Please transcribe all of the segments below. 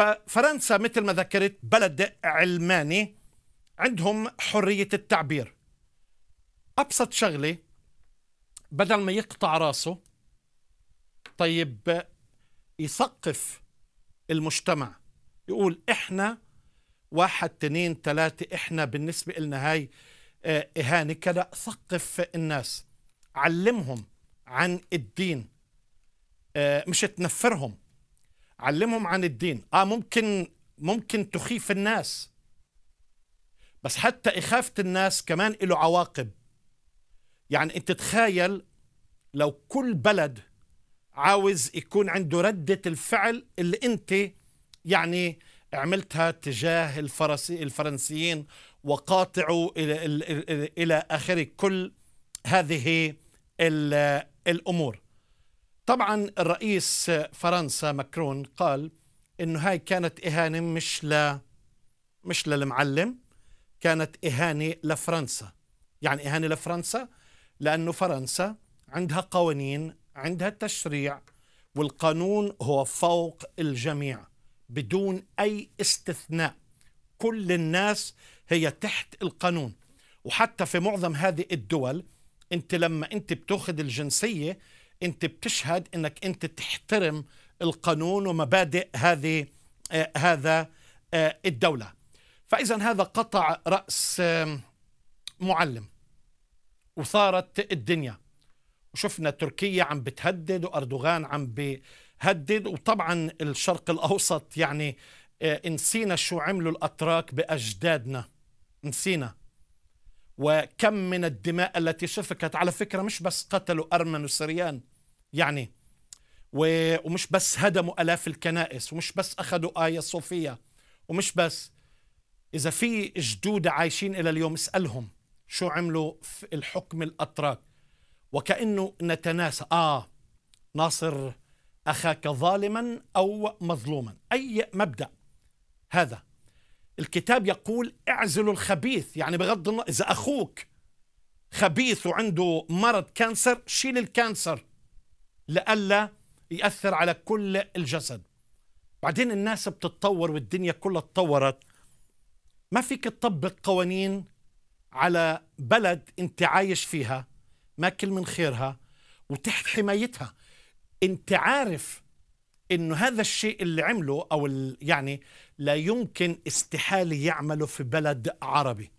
ففرنسا مثل ما ذكرت بلد علماني عندهم حرية التعبير أبسط شغلة بدل ما يقطع راسه طيب يثقف المجتمع يقول إحنا واحد تنين ثلاثة إحنا بالنسبة لنا هاي آه، إهانة كذا ثقف الناس علمهم عن الدين آه، مش تنفرهم علمهم عن الدين اه ممكن ممكن تخيف الناس بس حتى إخافة الناس كمان له عواقب يعني أنت تخيل لو كل بلد عاوز يكون عنده ردة الفعل اللي أنت يعني عملتها تجاه الفرسي الفرنسيين وقاطعوا إلى, إلى, إلى, إلى آخره كل هذه الأمور طبعا الرئيس فرنسا ماكرون قال انه هاي كانت اهانه مش ل مش للمعلم كانت اهانه لفرنسا يعني اهانه لفرنسا لانه فرنسا عندها قوانين عندها تشريع والقانون هو فوق الجميع بدون اي استثناء كل الناس هي تحت القانون وحتى في معظم هذه الدول انت لما انت بتاخذ الجنسيه انت بتشهد انك انت تحترم القانون ومبادئ هذه آه، هذا آه، الدوله فاذا هذا قطع راس معلم وثارت الدنيا وشفنا تركيا عم بتهدد واردوغان عم بهدد وطبعا الشرق الاوسط يعني آه، نسينا شو عملوا الاتراك باجدادنا نسينا وكم من الدماء التي سفكت على فكرة مش بس قتلوا أرمن وسريان يعني ومش بس هدموا آلاف الكنائس ومش بس أخذوا آية صوفية ومش بس إذا في جدود عايشين إلى اليوم اسألهم شو عملوا في الحكم الأتراك وكأنه نتناسى آه ناصر أخاك ظالما أو مظلوما أي مبدأ هذا الكتاب يقول اعزلوا الخبيث يعني بغض النظر إذا أخوك خبيث وعنده مرض كانسر شيل الكانسر لئلا يأثر على كل الجسد بعدين الناس بتتطور والدنيا كلها تطورت ما فيك تطبق قوانين على بلد انت عايش فيها ماكل من خيرها وتحت حمايتها انت عارف انه هذا الشيء اللي عمله او يعني لا يمكن استحاله يعمله في بلد عربي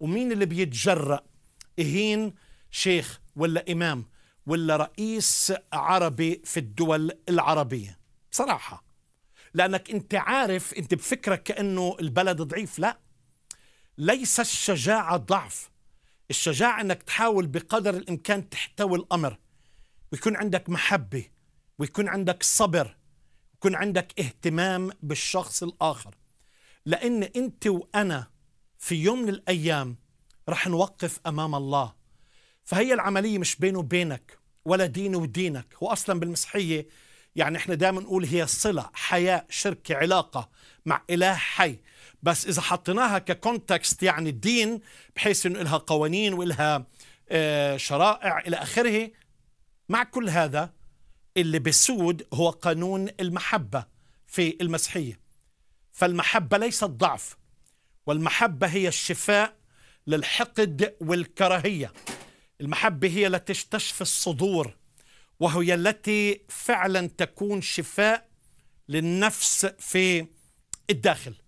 ومين اللي بيتجرأ يهين شيخ ولا امام ولا رئيس عربي في الدول العربيه بصراحه لانك انت عارف انت بفكرك كانه البلد ضعيف لا ليس الشجاعه ضعف الشجاعه انك تحاول بقدر الامكان تحتوي الامر ويكون عندك محبه ويكون عندك صبر يكون عندك اهتمام بالشخص الآخر لأن أنت وأنا في يوم من الأيام رح نوقف أمام الله فهي العملية مش بينه وبينك ولا ديني ودينك هو أصلا بالمسيحية يعني احنا دائما نقول هي صلة حياة شركة علاقة مع إله حي بس إذا حطيناها ككونتكست يعني الدين بحيث إنه إلها قوانين وإلها آه، شرائع إلى آخره مع كل هذا اللي بيسود هو قانون المحبة في المسيحية فالمحبة ليست ضعف والمحبة هي الشفاء للحقد والكراهية المحبة هي التي تشفي الصدور وهي التي فعلا تكون شفاء للنفس في الداخل